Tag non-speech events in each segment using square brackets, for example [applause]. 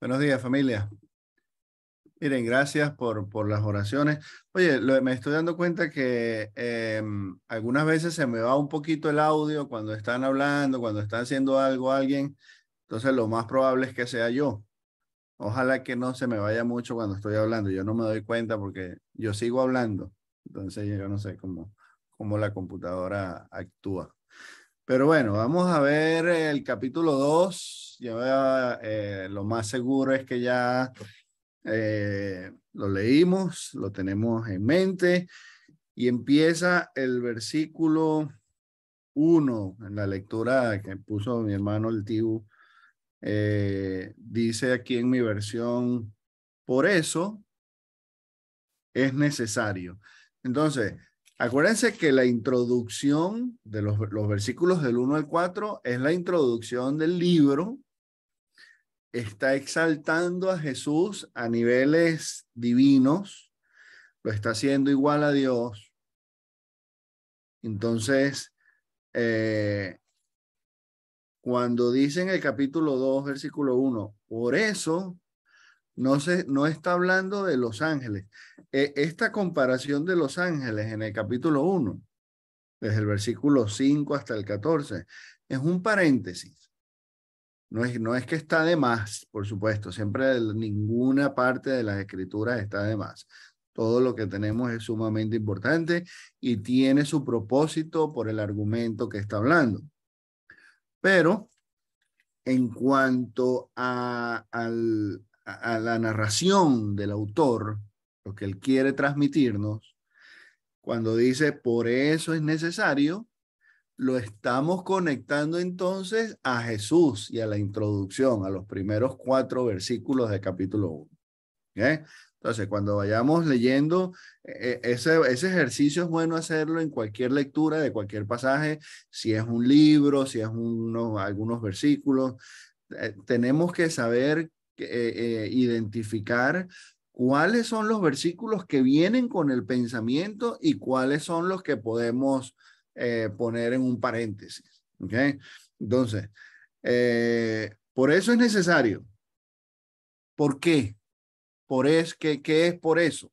Buenos días, familia. Miren, gracias por, por las oraciones. Oye, me estoy dando cuenta que em, algunas veces se me va un poquito el audio cuando están hablando, cuando están haciendo algo alguien. Entonces, lo más probable es que sea yo. Ojalá que no se me vaya mucho cuando estoy hablando. Yo no me doy cuenta porque yo sigo hablando. Entonces, yo no sé cómo, cómo la computadora actúa. Pero bueno, vamos a ver el capítulo 2. Ya eh, lo más seguro es que ya eh, lo leímos, lo tenemos en mente y empieza el versículo 1 en la lectura que puso mi hermano el tío. Eh, dice aquí en mi versión, por eso es necesario. Entonces, Acuérdense que la introducción de los, versículos del 1 al 4 es la introducción del libro. Está exaltando a Jesús a niveles divinos. Lo está haciendo igual a Dios. Entonces, eh, cuando dicen el capítulo 2, versículo 1, por eso no, no está hablando de Los Ángeles. E, esta comparación de Los Ángeles en el capítulo 1, desde el versículo 5 hasta el 14, es un paréntesis. No es, no es que está de más, por supuesto, siempre ninguna parte de las escrituras está de más. Todo lo que tenemos es sumamente importante y tiene su propósito por el argumento que está hablando. Pero en cuanto a, al, a, la narración del autor, lo que él quiere transmitirnos, cuando dice, por eso es necesario, lo estamos conectando entonces a Jesús y a la introducción, a los primeros cuatro versículos de capítulo 1. Entonces, cuando vayamos leyendo, e, e, ese, ese, ejercicio es bueno hacerlo en cualquier lectura de cualquier pasaje, si es un libro, si es uno, algunos versículos. Eh, tenemos que saber eh, eh, identificar cuáles son los versículos que vienen con el pensamiento y cuáles son los que podemos eh, poner en un paréntesis. Entonces, por eso es necesario. ¿Por qué? Por es que, ¿Qué es por eso?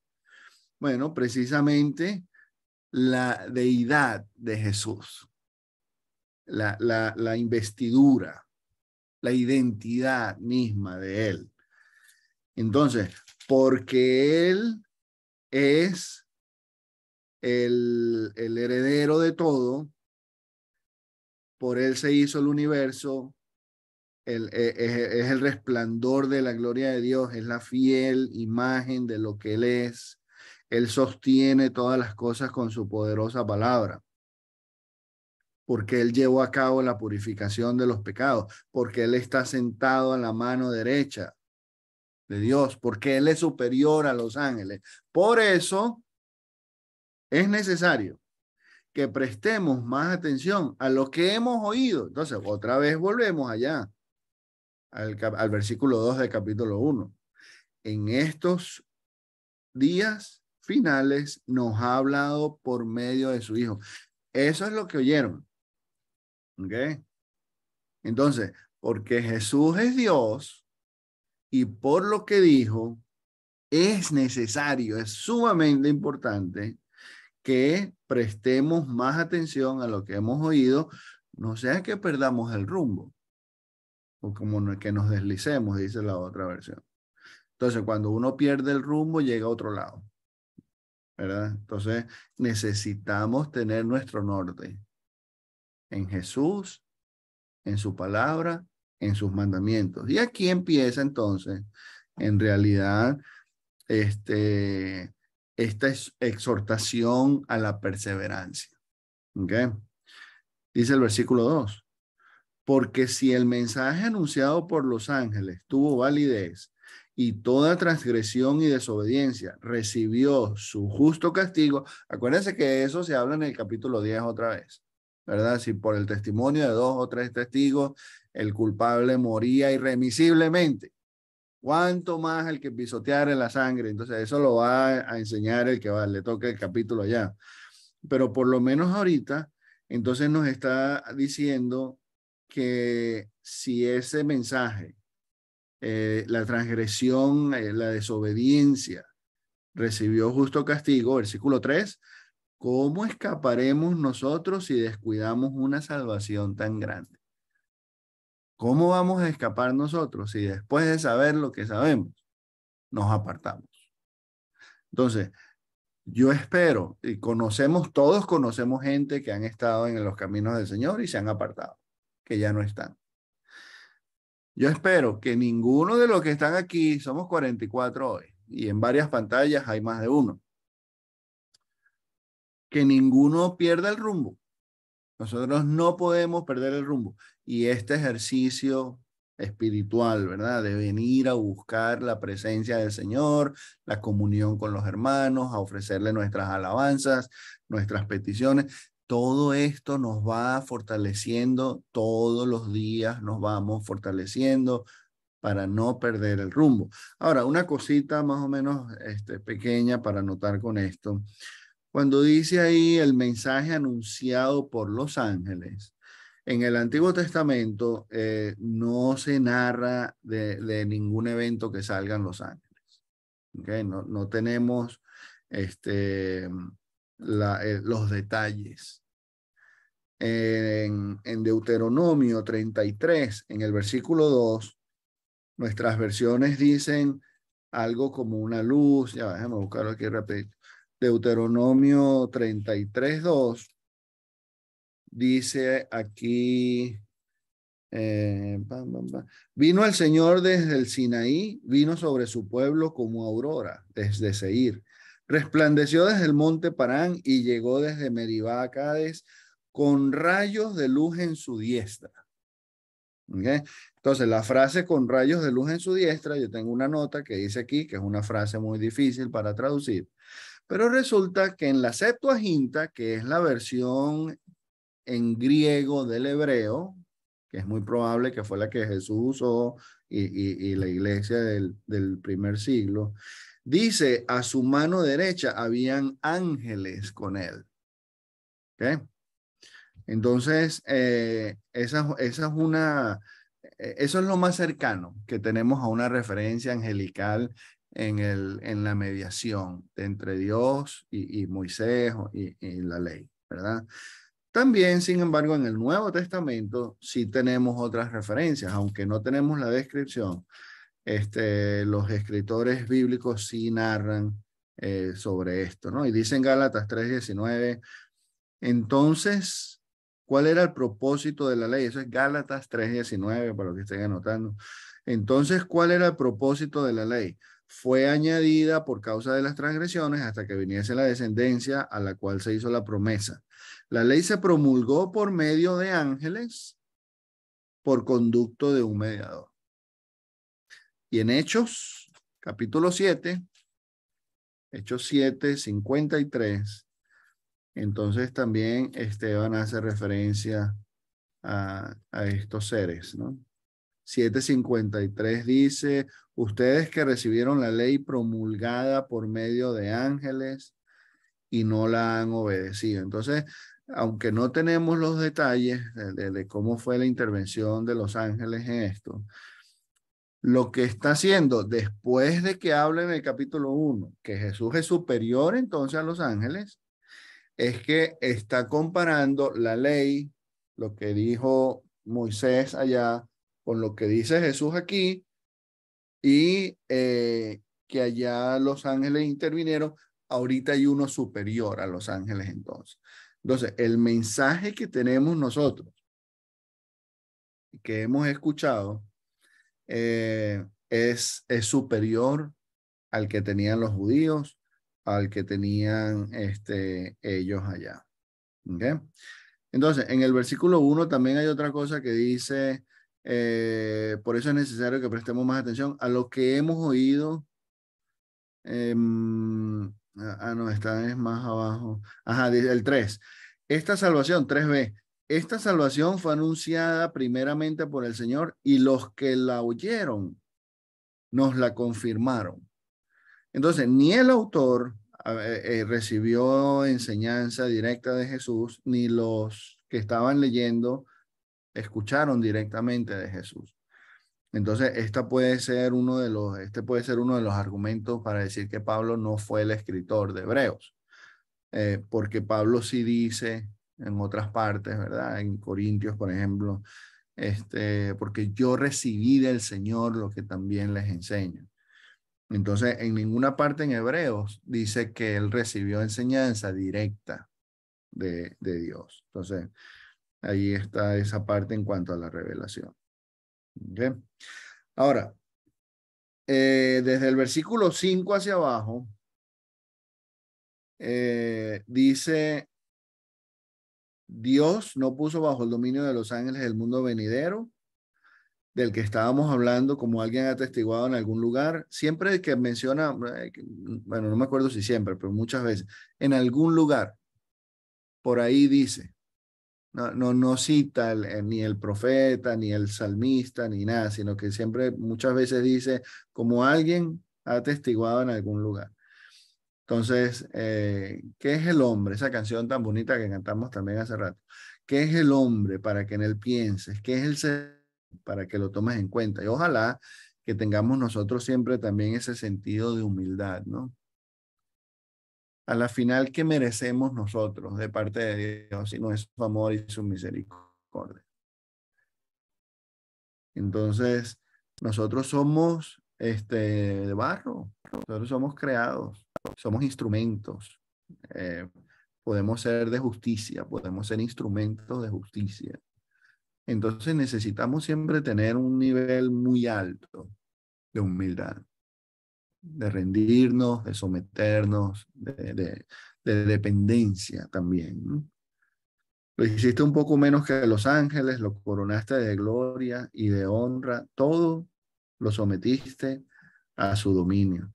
Bueno, precisamente la deidad de Jesús, la, la, la investidura, la identidad misma de Él. Entonces, porque Él es el, heredero de todo, por Él se hizo el universo, e, e, es, el resplandor de la gloria de Dios, es la fiel imagen de lo que Él es. Él sostiene todas las cosas con su poderosa palabra porque Él llevó a cabo la purificación de los pecados, porque Él está sentado a la mano derecha de Dios, porque Él es superior a los ángeles. Por eso es necesario que prestemos más atención a lo que hemos oído. Entonces, otra vez volvemos allá, al, versículo 2 de capítulo 1. En estos días finales nos ha hablado por medio de su Hijo. Eso es lo que oyeron. Entonces, porque Jesús es Dios y por lo que dijo, es necesario, es sumamente importante que prestemos más atención a lo que hemos oído, no sea que perdamos el rumbo o como que nos deslicemos, dice la otra versión. Entonces, cuando uno pierde el rumbo, llega a otro lado. ¿Verdad? Entonces, necesitamos tener nuestro norte en Jesús, en su palabra, en sus mandamientos. Y aquí empieza entonces, en realidad, este, esta exhortación a la perseverancia. ¿Okay? Dice el versículo 2, porque si el mensaje anunciado por los ángeles tuvo validez y toda transgresión y desobediencia recibió su justo castigo, acuérdense que eso se habla en el capítulo 10 otra vez. ¿verdad? Si por el testimonio de dos o tres testigos el culpable moría irremisiblemente, ¿cuánto más el que pisoteara la sangre? Entonces eso lo va a enseñar el que va, le toca el capítulo allá. Pero por lo menos ahorita, entonces nos está diciendo que si ese mensaje, eh, la transgresión, eh, la desobediencia, recibió justo castigo, versículo 3, ¿Cómo escaparemos nosotros si descuidamos una salvación tan grande? ¿Cómo vamos a escapar nosotros si después de saber lo que sabemos, nos apartamos? Entonces, yo espero, y conocemos, todos conocemos gente que han estado en los caminos del Señor y se han apartado, que ya no están. Yo espero que ninguno de los que están aquí, somos 44 hoy, y en varias pantallas hay más de uno que ninguno pierda el rumbo. Nosotros no podemos perder el rumbo. Y este ejercicio espiritual, ¿verdad? De venir a buscar la presencia del Señor, la comunión con los hermanos, a ofrecerle nuestras alabanzas, nuestras peticiones. Todo esto nos va fortaleciendo todos los días, nos vamos fortaleciendo para no perder el rumbo. Ahora, una cosita más o menos este, pequeña para anotar con esto. Cuando dice ahí el mensaje anunciado por los ángeles, en el Antiguo Testamento eh, no se narra de, ningún evento que salgan los ángeles. No, tenemos este, eh, los detalles. En, en, Deuteronomio 33, en el versículo 2, nuestras versiones dicen algo como una luz. Ya, déjame buscarlo aquí rápido. Deuteronomio 33.2 dice aquí, eh, vino el Señor desde el Sinaí, vino sobre su pueblo como aurora, desde Seir. Resplandeció desde el monte Parán y llegó desde Meribá a Cádiz con rayos de luz en su diestra. Entonces, la frase con rayos de luz en su diestra, yo tengo una nota que dice aquí, que es una frase muy difícil para traducir. Pero resulta que en la Septuaginta, que es la versión en griego del hebreo, que es muy probable que fue la que Jesús usó y, la iglesia del, primer siglo, dice, a su mano derecha habían ángeles con él. Entonces, eh, esa, es una, eh, eso es lo más cercano que tenemos a una referencia angelical en, el, en la mediación entre Dios y, y Moisés y, la ley, ¿verdad? También, sin embargo, en el Nuevo Testamento sí tenemos otras referencias, aunque no tenemos la descripción. Este, los escritores bíblicos sí narran eh, sobre esto, ¿no? Y dicen Gálatas 3:19, entonces, ¿cuál era el propósito de la ley? Eso es Gálatas 3:19, para los que estén anotando. Entonces, ¿cuál era el propósito de la ley? fue añadida por causa de las transgresiones hasta que viniese la descendencia a la cual se hizo la promesa. La ley se promulgó por medio de ángeles por conducto de un mediador. Y en Hechos, capítulo 7, Hechos 7, 53, entonces también Esteban hace referencia a, a estos seres, ¿no? 7.53 dice, ustedes que recibieron la ley promulgada por medio de ángeles y no la han obedecido. Entonces, aunque no tenemos los detalles de, cómo fue la intervención de los ángeles en esto, lo que está haciendo después de que habla en el capítulo 1, que Jesús es superior entonces a los ángeles, es que está comparando la ley, lo que dijo Moisés allá, con lo que dice Jesús aquí y eh, que allá los ángeles intervinieron, ahorita hay uno superior a los ángeles entonces. Entonces, el mensaje que tenemos nosotros, que hemos escuchado, eh, es, es superior al que tenían los judíos, al que tenían este, ellos allá. Entonces, en el versículo 1 también hay otra cosa que dice, eh, por eso es necesario que prestemos más atención a lo que hemos oído. Eh, ah, no, está más abajo. Ajá, el 3. Esta salvación, 3b, esta salvación fue anunciada primeramente por el Señor y los que la oyeron nos la confirmaron. Entonces, ni el autor eh, eh, recibió enseñanza directa de Jesús, ni los que estaban leyendo escucharon directamente de Jesús. Entonces, esta puede ser uno de los, este puede ser uno de los argumentos para decir que Pablo no fue el escritor de Hebreos, eh, porque Pablo sí dice en otras partes, ¿verdad? En Corintios, por ejemplo, este, porque yo recibí del Señor lo que también les enseño. Entonces, en ninguna parte en Hebreos dice que él recibió enseñanza directa de, de Dios. Entonces, Ahí está esa parte en cuanto a la revelación. Ahora, eh, desde el versículo 5 hacia abajo, eh, dice, Dios no puso bajo el dominio de los ángeles el mundo venidero, del que estábamos hablando, como alguien ha atestiguado en algún lugar, siempre que menciona, eh, bueno, no me acuerdo si siempre, pero muchas veces, en algún lugar, por ahí dice, no, no, cita eh, ni el profeta, ni el salmista, ni nada, sino que siempre muchas veces dice como alguien ha testiguado en algún lugar. Entonces, eh, ¿qué es el hombre? Esa canción tan bonita que cantamos también hace rato. ¿Qué es el hombre para que en él pienses? ¿Qué es el ser para que lo tomes en cuenta? Y ojalá que tengamos nosotros siempre también ese sentido de humildad, ¿no? a la final que merecemos nosotros de parte de Dios, y es su amor y su misericordia. Entonces, nosotros somos este, de barro, nosotros somos creados, somos instrumentos. Eh, podemos ser de justicia, podemos ser instrumentos de justicia. Entonces necesitamos siempre tener un nivel muy alto de humildad de rendirnos, de someternos, de, de, dependencia también. Lo hiciste un poco menos que los ángeles, lo coronaste de gloria y de honra, todo lo sometiste a su dominio.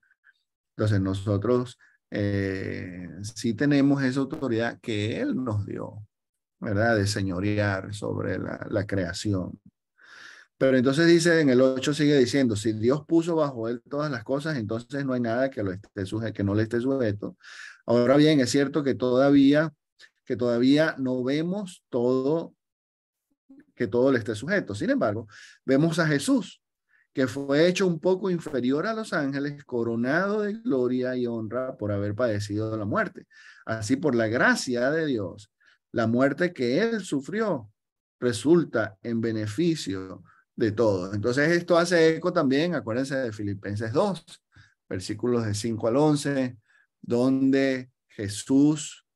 Entonces nosotros eh, sí tenemos esa autoridad que Él nos dio, ¿verdad? De señorear sobre la, la creación. Pero entonces dice en el 8 sigue diciendo, si Dios puso bajo él todas las cosas, entonces no hay nada que, lo esté sujeto, que no le esté sujeto. Ahora bien, es cierto que todavía, que todavía no vemos todo, que todo le esté sujeto. Sin embargo, vemos a Jesús, que fue hecho un poco inferior a los ángeles, coronado de gloria y honra por haber padecido la muerte. Así por la gracia de Dios, la muerte que él sufrió resulta en beneficio todo. Entonces esto hace eco también, acuérdense de Filipenses 2, versículos de 5 al 11, donde Jesús,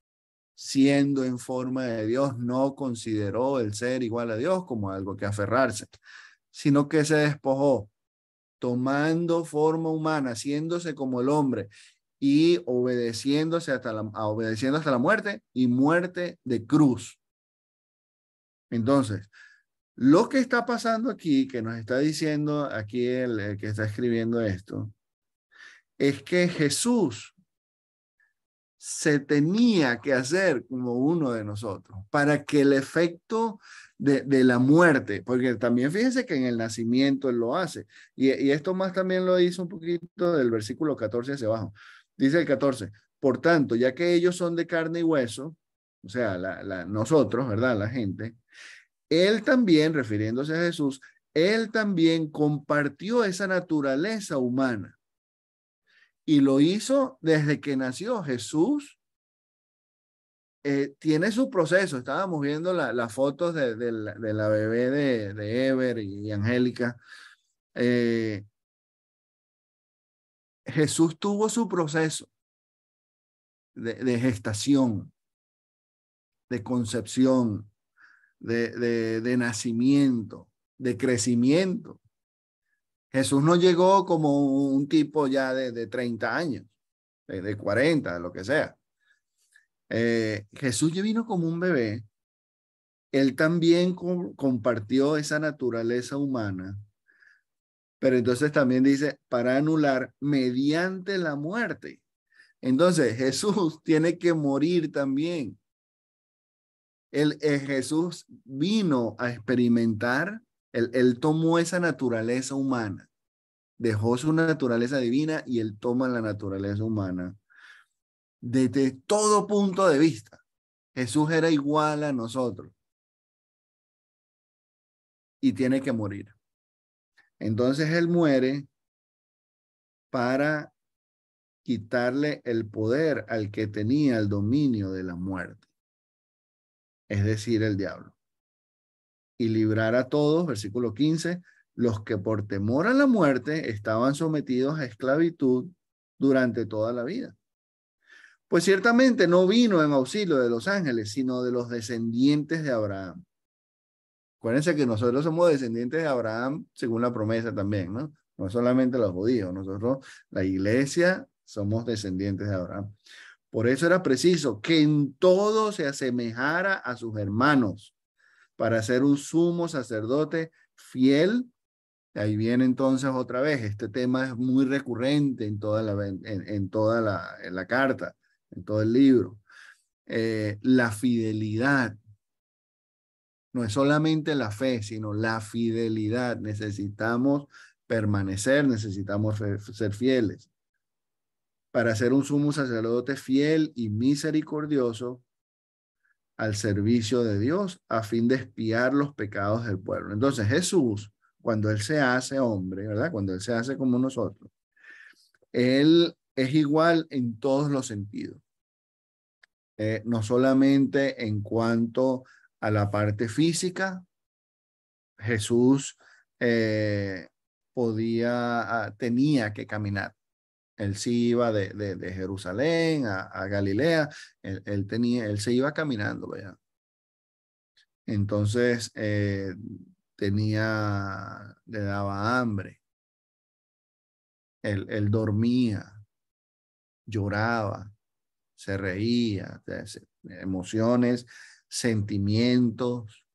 siendo en forma de Dios, no consideró el ser igual a Dios como algo que aferrarse, sino que se despojó, tomando forma humana, haciéndose como el hombre y obedeciéndose hasta la, obedeciendo hasta la muerte y muerte de cruz. Entonces, lo que está pasando aquí, que nos está diciendo aquí el, que está escribiendo esto, es que Jesús se tenía que hacer como uno de nosotros para que el efecto de, la muerte, porque también fíjense que en el nacimiento él lo hace, y, esto más también lo hizo un poquito del versículo 14 hacia abajo. Dice el 14, por tanto, ya que ellos son de carne y hueso, o sea, la, nosotros, ¿verdad? La gente, él también, refiriéndose a Jesús, él también compartió esa naturaleza humana. Y lo hizo desde que nació Jesús. Eh, tiene su proceso. Estábamos viendo las fotos de, la, bebé de, Ever y, Angélica. Eh, Jesús tuvo su proceso de gestación, de concepción, de, nacimiento, de crecimiento. Jesús no llegó como un tipo ya de, de 30 años, de, 40, de lo que sea. Eh, Jesús ya vino como un bebé. Él también compartió esa naturaleza humana. Pero entonces también dice, para anular mediante la muerte. Entonces Jesús [laughs] tiene que morir también. El, eh, Jesús vino a experimentar, él tomó esa naturaleza humana, dejó su naturaleza divina y él toma la naturaleza humana desde todo punto de vista. Jesús era igual a nosotros y tiene que morir. Entonces él muere para quitarle el poder al que tenía el dominio de la muerte es decir, el diablo. Y librar a todos, versículo 15, los que por temor a la muerte estaban sometidos a esclavitud durante toda la vida. Pues ciertamente no vino en auxilio de los ángeles, sino de los descendientes de Abraham. Acuérdense que nosotros somos descendientes de Abraham según la promesa también, ¿no? No solamente los judíos, nosotros, la iglesia, somos descendientes de Abraham. Por eso era preciso que en todo se asemejara a sus hermanos para ser un sumo sacerdote fiel. Ahí viene entonces otra vez, este tema es muy recurrente en toda la, en, toda la, la carta, en todo el libro. Eh, la fidelidad. No es solamente la fe, sino la fidelidad. Necesitamos permanecer, necesitamos ser fieles para ser un sumo sacerdote fiel y misericordioso al servicio de Dios a fin de espiar los pecados del pueblo. Entonces Jesús, cuando Él se hace hombre, ¿verdad? Cuando Él se hace como nosotros, Él es igual en todos los sentidos. Eh, no solamente en cuanto a la parte física, Jesús eh, podía, ah, tenía que caminar. Él sí iba de, Jerusalén a, Galilea, él, tenía, él se iba caminando, ¿verdad? Entonces eh, tenía, le daba hambre. Él, él dormía, lloraba, se reía, emociones, sentimientos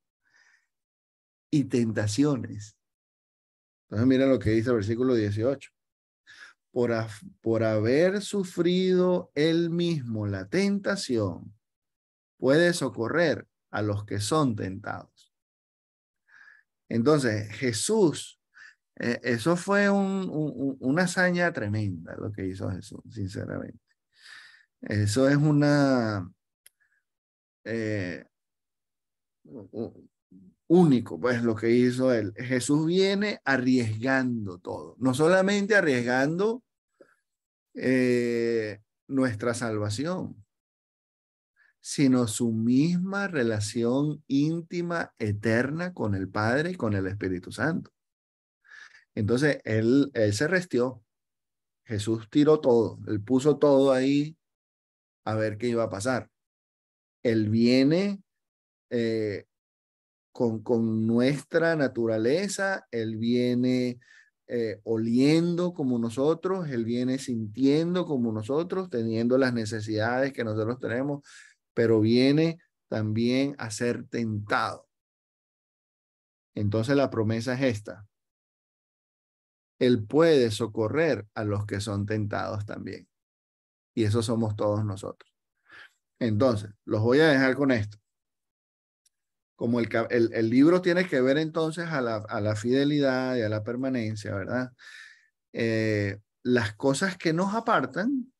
y tentaciones. Entonces mira lo que dice el versículo 18 por, haber sufrido él mismo la tentación, puede socorrer a los que son tentados. Entonces, Jesús, eh, eso fue un, una hazaña tremenda lo que hizo Jesús, sinceramente. Eso es una, eh, único, pues lo que hizo él. Jesús viene arriesgando todo, no solamente arriesgando eh, nuestra salvación, sino su misma relación íntima, eterna con el Padre y con el Espíritu Santo. Entonces, él, se restió. Jesús tiró todo, él puso todo ahí a ver qué iba a pasar. Él viene eh, con, nuestra naturaleza, Él viene eh, oliendo como nosotros, Él viene sintiendo como nosotros, teniendo las necesidades que nosotros tenemos, pero viene también a ser tentado. Entonces la promesa es esta. Él puede socorrer a los que son tentados también. Y eso somos todos nosotros. Entonces, los voy a dejar con esto como el, libro tiene que ver entonces a la, fidelidad y a la permanencia, ¿verdad? Eh, las cosas que nos apartan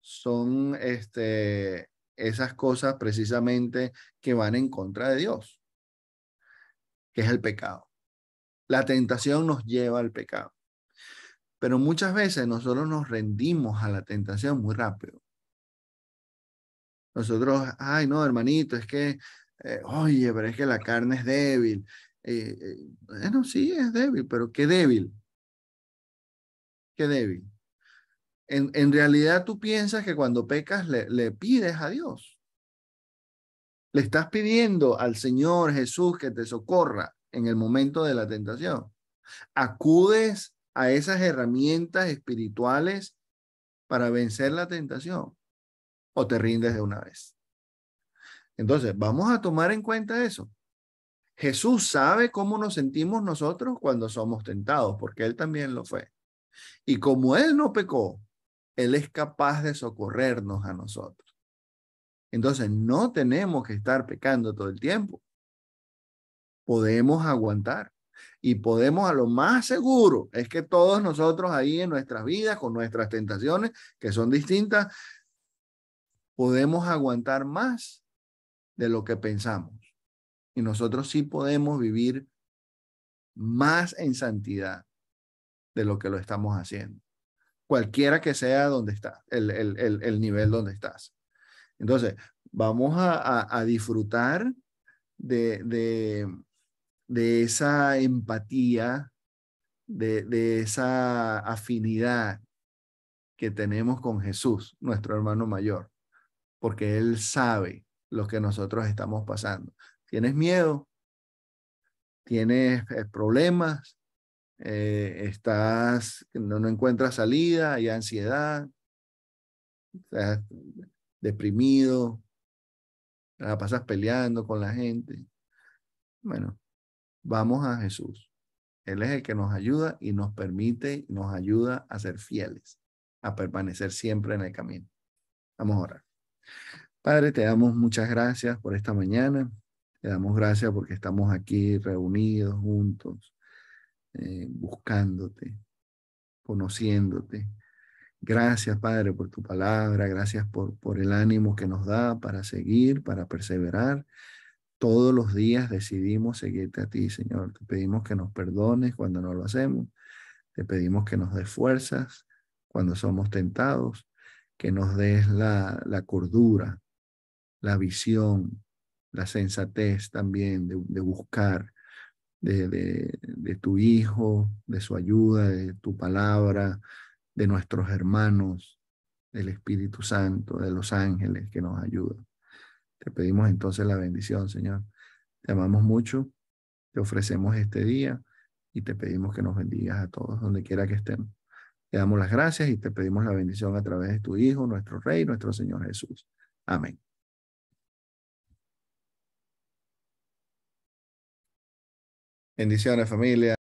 son este, esas cosas precisamente que van en contra de Dios, que es el pecado. La tentación nos lleva al pecado. Pero muchas veces nosotros nos rendimos a la tentación muy rápido. Nosotros, ay no, hermanito, es que eh, oye, pero es que la carne es débil. Eh, eh, bueno, sí, es débil, pero qué débil. Qué débil. En, realidad tú piensas que cuando pecas le, le pides a Dios. Le estás pidiendo al Señor Jesús que te socorra en el momento de la tentación. Acudes a esas herramientas espirituales para vencer la tentación o te rindes de una vez. Entonces, vamos a tomar en cuenta eso. Jesús sabe cómo nos sentimos nosotros cuando somos tentados, porque Él también lo fue. Y como Él no pecó, Él es capaz de socorrernos a nosotros. Entonces, no tenemos que estar pecando todo el tiempo. Podemos aguantar y podemos a lo más seguro es que todos nosotros ahí en nuestras vidas, con nuestras tentaciones, que son distintas, podemos aguantar más de lo que pensamos. Y nosotros sí podemos vivir más en santidad de lo que lo estamos haciendo, cualquiera que sea donde está, el, nivel donde estás. Entonces, vamos a, disfrutar de, de, de, esa empatía, de, de esa afinidad que tenemos con Jesús, nuestro hermano mayor, porque Él sabe los que nosotros estamos pasando. Tienes miedo, tienes eh, problemas, eh, estás, no, no, encuentras salida, hay ansiedad, estás deprimido, la pasas peleando con la gente. Bueno, vamos a Jesús. Él es el que nos ayuda y nos permite, nos ayuda a ser fieles, a permanecer siempre en el camino. Vamos a orar. Padre, te damos muchas gracias por esta mañana. Te damos gracias porque estamos aquí reunidos juntos, eh, buscándote, conociéndote. Gracias, Padre, por tu palabra. Gracias por, por el ánimo que nos da para seguir, para perseverar. Todos los días decidimos seguirte a ti, Señor. Te pedimos que nos perdones cuando no lo hacemos. Te pedimos que nos des fuerzas cuando somos tentados, que nos des la, la cordura la visión, la sensatez también de, buscar de, de, de, tu hijo, de su ayuda, de tu palabra, de nuestros hermanos, del Espíritu Santo, de los ángeles que nos ayudan. Te pedimos entonces la bendición, Señor. Te amamos mucho, te ofrecemos este día y te pedimos que nos bendigas a todos donde quiera que estemos. Te damos las gracias y te pedimos la bendición a través de tu Hijo, nuestro Rey, nuestro Señor Jesús. Amén. Bendiciones, familia.